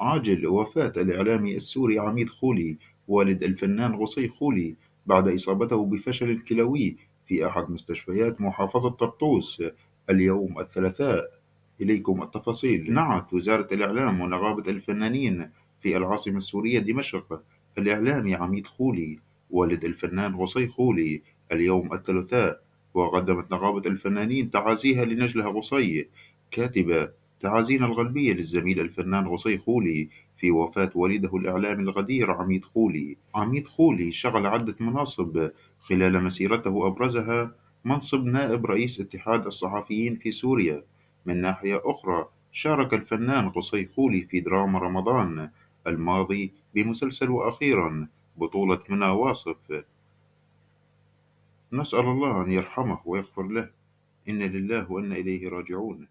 عاجل وفاة الإعلامي السوري عميد خولي والد الفنان غصي خولي بعد إصابته بفشل كلوي في أحد مستشفيات محافظة طرطوس اليوم الثلاثاء إليكم التفاصيل نعت وزارة الإعلام ونقابة الفنانين في العاصمة السورية دمشق الإعلامي عميد خولي والد الفنان غصي خولي اليوم الثلاثاء وقدمت نقابة الفنانين تعازيها لنجلها غصي كاتبة تعازينا الغلبية للزميل الفنان غصي خولي في وفاة والده الإعلامي الغدير عميد خولي عميد خولي شغل عدة مناصب خلال مسيرته أبرزها منصب نائب رئيس اتحاد الصحفيين في سوريا من ناحية أخرى شارك الفنان قصي خولي في دراما رمضان الماضي بمسلسل وأخيرا بطولة منى واصف نسأل الله أن يرحمه ويغفر له إن لله وإنا إليه راجعون